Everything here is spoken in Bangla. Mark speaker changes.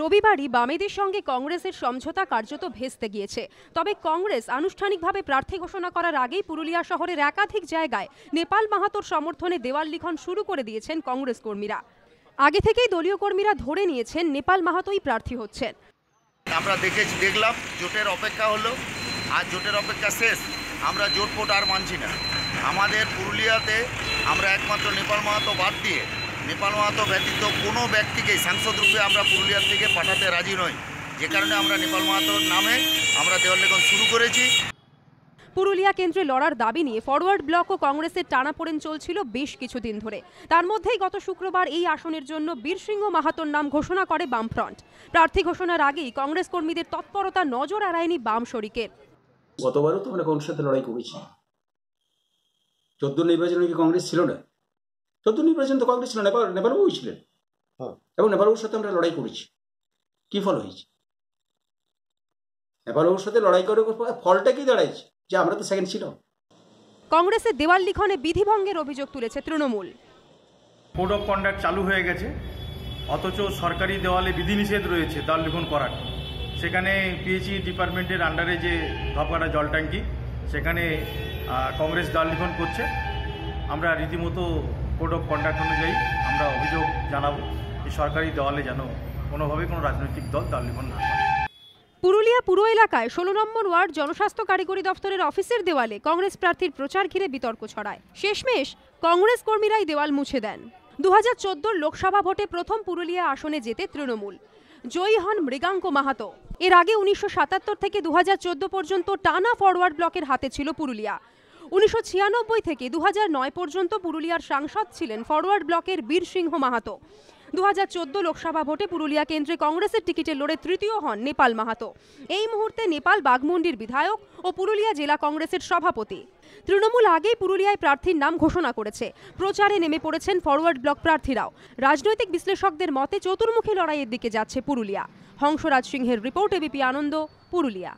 Speaker 1: রবিবারই বামেদের সঙ্গে কংগ্রেসের সমঝোতা কার্যত ভেস্তে গিয়েছে তবে কংগ্রেস আনুষ্ঠানিকভাবে প্রার্থী ঘোষণা করার আগেই পুরুলিয়া শহরের একাধিক জায়গায় নেপাল মাহাতোর সমর্থনে দেওয়াল লিখন শুরু করে দিয়েছেন কংগ্রেস কর্মীরা আগে থেকেই দলীয় কর্মীরা ধরে নিয়েছেন নেপাল মাহাতোই প্রার্থী হচ্ছেন
Speaker 2: আমরা দেখেছি দেখলাম জোটের অপেক্ষা হলো আর জোটের অপেক্ষা শেষ আমরা জোটপোট আর মানছি না আমাদের পুরুলিয়াতে আমরা একমাত্র নেপাল মাহাতো বাদ দিয়ে নেপাল মাহাতো ব্যতীত কোনো ব্যক্তিকেই সাংসদরূপে আমরা পুরুলিয়ার থেকে পাঠাতে রাজি নই যে কারণে আমরা নেপাল মাহাতোর নামে আমরা দেওয়াল লেখন শুরু করেছি
Speaker 1: পুরুলিয়া কেন্দ্রে লড়ার দাবি নিয়ে ফরওয়ার্ড ব্লক ও কংগ্রেসের টানাপোড়েন চলছিল বেশ কিছুদিন ধরে তার মধ্যেই গত শুক্রবার এই আসনের জন্য বীরসিংহ মাহাতোর নাম ঘোষণা করে বামফ্রন্ট প্রার্থী ঘোষণার আগেই কংগ্রেস কর্মীদের তৎপরতা নজর এড়ায়নি বাম শরিকের
Speaker 3: গতবারও তো আমরা কংগ্রেসের সাথে লড়াই করেছি চোদ্দ নির্বাচনে কি কংগ্রেস ছিল না ততদিন পর্যন্ত কংগ্রেস ছিল নেপাল নেপালবাবুই ছিলেন হ্যাঁ। এবং নেপালবাবুর সাথে আমরা লড়াই করেছি কি ফল হয়েছে নেপালবাবুর সাথে লড়াই করে ফলটা কি দাঁড়াইছে যে আমরা তো সেকেন্ড ছিলাম
Speaker 1: কংগ্রেসের দেওয়াল লিখনে বিধিভঙ্গের অভিযোগ তুলেছে তৃণমূল
Speaker 3: কোড অফ কন্ডাক্ট চালু হয়ে গেছে অথচ সরকারি দেওয়ালে বিধিনিষেধ রয়েছে দেওয়াল লিখন করার সেখানে পিএইচই e ডিপার্টমেন্টের আন্ডারে যে ধপকাটা জল ট্যাঙ্কি সেখানে কংগ্রেস দেওয়াল লিখন করছে আমরা রীতিমতো কোড অফ কন্ডাক্ট অনুযায়ী আমরা অভিযোগ জানাবো যে সরকারি দলে যেন কোনোভাবে কোনো রাজনৈতিক দল তালিবান না করে
Speaker 1: পুরুলিয়া পুর এলাকায় ষোলো নম্বর ওয়ার্ড জনস্বাস্থ্য কারিগরি দফতরের অফিসের দেওয়ালে কংগ্রেস প্রার্থীর প্রচার ঘিরে বিতর্ক ছড়ায় শেষমেশ কংগ্রেস কর্মীরাই দেওয়াল মুছে দেন দু হাজার লোকসভা ভোটে প্রথম পুরুলিয়া আসনে যেতে তৃণমূল জয়ী হন মৃগাঙ্ক মাহাতো এর আগে উনিশশো থেকে দু পর্যন্ত টানা ফরওয়ার্ড ব্লকের হাতে ছিল পুরুলিয়া উনিশশো থেকে দু পর্যন্ত পুরুলিয়ার সাংসদ ছিলেন ফরওয়ার্ড ব্লকের বীর সিংহ মাহাতো দু লোকসভা ভোটে পুরুলিয়া কেন্দ্রে কংগ্রেসের টিকিটে লড়ে তৃতীয় হন নেপাল মাহাতো এই মুহূর্তে নেপাল বাগমুন্ডির বিধায়ক ও পুরুলিয়া জেলা কংগ্রেসের সভাপতি তৃণমূল আগেই পুরুলিয়ায় প্রার্থীর নাম ঘোষণা করেছে প্রচারে নেমে পড়েছেন ফরওয়ার্ড ব্লক প্রার্থীরাও রাজনৈতিক বিশ্লেষকদের মতে চতুর্মুখী লড়াইয়ের দিকে যাচ্ছে পুরুলিয়া হংসরাজ সিংহের রিপোর্ট এবিপি আনন্দ পুরুলিয়া